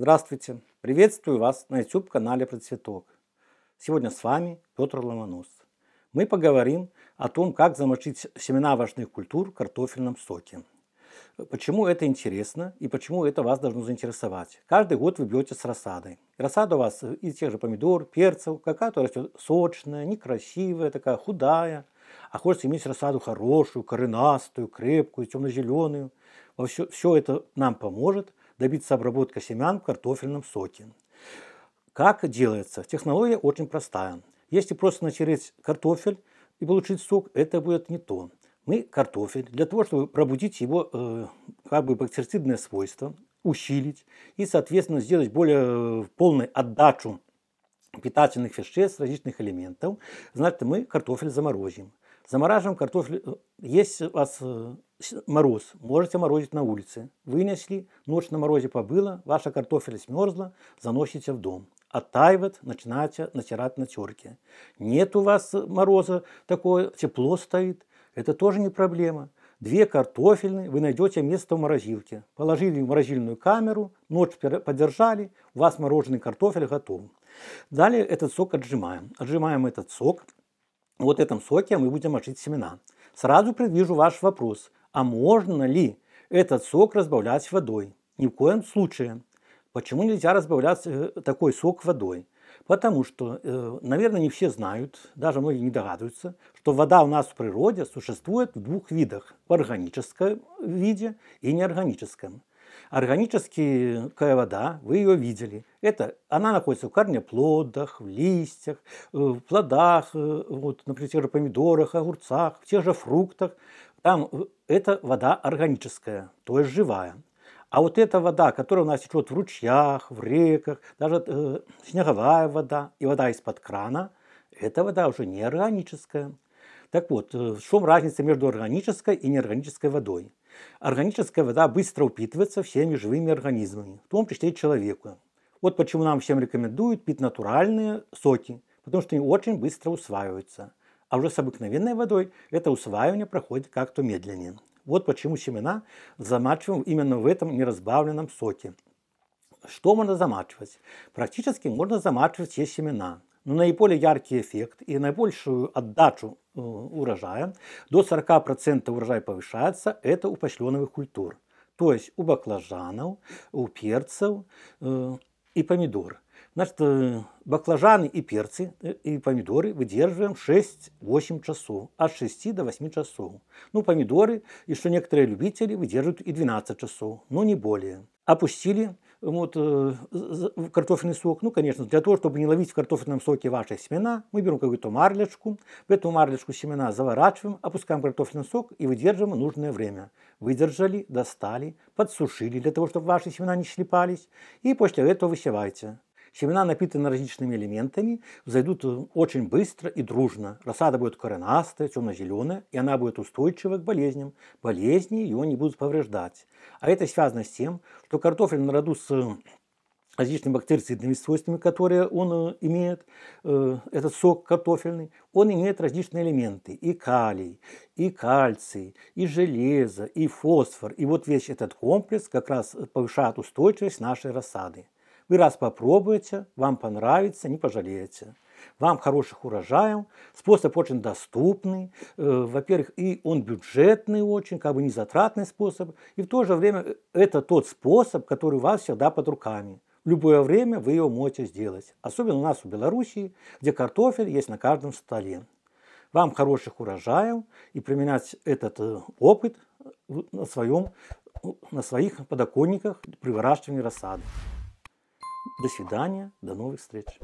Здравствуйте! Приветствую вас на YouTube-канале «Про Сегодня с вами Петр Ломонос. Мы поговорим о том, как замочить семена важных культур в картофельном соке. Почему это интересно и почему это вас должно заинтересовать? Каждый год вы бьете с рассадой. Рассада у вас из тех же помидор, перцев, какая-то растет сочная, некрасивая, такая худая. А хочется иметь рассаду хорошую, коренастую, крепкую, темно-зеленую. Все, все это нам поможет добиться обработка семян в картофельном соке. Как делается? Технология очень простая. Если просто натереть картофель и получить сок, это будет не то. Мы картофель, для того, чтобы пробудить его э, как бы бактерицидное свойство, усилить и, соответственно, сделать более э, полную отдачу питательных веществ, различных элементов, значит, мы картофель заморозим. Замораживаем картофель. Есть у вас э, мороз, можете морозить на улице. Вынесли, ночь на морозе побыла, ваша картофель смерзла, заносите в дом. Оттаивает, начинаете натирать на терке. Нет у вас мороза такое, тепло стоит. Это тоже не проблема. Две картофельные вы найдете место в морозилке. Положили в морозильную камеру, ночь подержали, у вас мороженый картофель готов. Далее этот сок отжимаем. Отжимаем этот сок – вот этом соке мы будем мочить семена. Сразу предвижу ваш вопрос, а можно ли этот сок разбавлять водой? Ни в коем случае. Почему нельзя разбавлять э, такой сок водой? Потому что, э, наверное, не все знают, даже многие не догадываются, что вода у нас в природе существует в двух видах. В органическом виде и неорганическом. Органическая вода, вы ее видели. Это, она находится в корнеплодах, в листьях, э, в плодах, э, вот, например, в тех же помидорах, огурцах, в тех же фруктах. Там э, это вода органическая, то есть живая. А вот эта вода, которая у нас течет в ручьях, в реках, даже э, снеговая вода и вода из-под крана, эта вода уже не органическая. Так вот, в чем разница между органической и неорганической водой? Органическая вода быстро упитывается всеми живыми организмами, в том числе и человеку. Вот почему нам всем рекомендуют пить натуральные соки, потому что они очень быстро усваиваются. А уже с обыкновенной водой это усваивание проходит как-то медленнее. Вот почему семена замачиваем именно в этом неразбавленном соке. Что можно замачивать? Практически можно замачивать все семена. Но наиболее яркий эффект и наибольшую отдачу Э, урожая. До 40% урожай повышается, это у почленовых культур. То есть у баклажанов, у перцев э, и помидор. Значит, э, баклажаны и перцы э, и помидоры выдерживаем 6-8 часов, от 6 до 8 часов. Ну, помидоры, еще некоторые любители выдерживают и 12 часов, но не более. Опустили вот, э, картофельный сок. Ну, конечно, для того, чтобы не ловить в картофельном соке ваши семена, мы берем какую-то марлечку, в эту марлечку семена заворачиваем, опускаем картофельный сок и выдерживаем нужное время. Выдержали, достали, подсушили для того, чтобы ваши семена не шлепались, и после этого высевайте. Семена напитаны различными элементами, взойдут э, очень быстро и дружно. Рассада будет коренастая, темно-зеленая, и она будет устойчива к болезням. Болезни ее не будут повреждать. А это связано с тем, что картофель наряду с э, различными бактерицидными свойствами, которые он э, имеет, этот сок картофельный, он имеет различные элементы. И калий, и кальций, и железо, и фосфор. И вот весь этот комплекс как раз повышает устойчивость нашей рассады. Вы раз попробуете, вам понравится, не пожалеете. Вам хороших урожаев, способ очень доступный, э, во-первых, и он бюджетный очень, как бы незатратный способ, и в то же время э, это тот способ, который у вас всегда под руками. В любое время вы его можете сделать. Особенно у нас в Белоруссии, где картофель есть на каждом столе. Вам хороших урожаев и применять этот э, опыт на, своем, на своих подоконниках при выращивании рассады. До свидания, до новых встреч.